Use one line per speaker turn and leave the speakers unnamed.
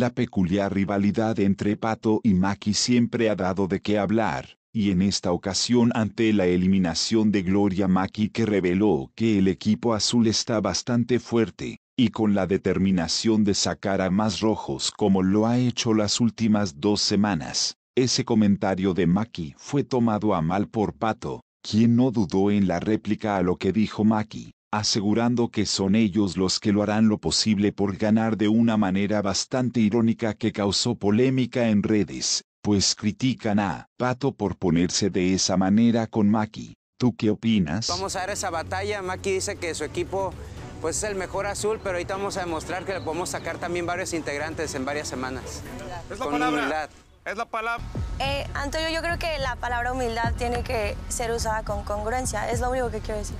La peculiar rivalidad entre Pato y Maki siempre ha dado de qué hablar, y en esta ocasión ante la eliminación de Gloria Maki que reveló que el equipo azul está bastante fuerte, y con la determinación de sacar a más rojos como lo ha hecho las últimas dos semanas, ese comentario de Maki fue tomado a mal por Pato, quien no dudó en la réplica a lo que dijo Maki, asegurando que son ellos los que lo harán lo posible por ganar de una manera bastante irónica que causó polémica en redes, pues critican a Pato por ponerse de esa manera con Maki. ¿Tú qué opinas?
Vamos a ver esa batalla. Maki dice que su equipo pues, es el mejor azul, pero ahorita vamos a demostrar que le podemos sacar también varios integrantes en varias semanas.
Es la palabra. Es la palabra. Eh, Antonio, yo creo que la palabra humildad tiene que ser usada con congruencia. Es lo único que quiero decir.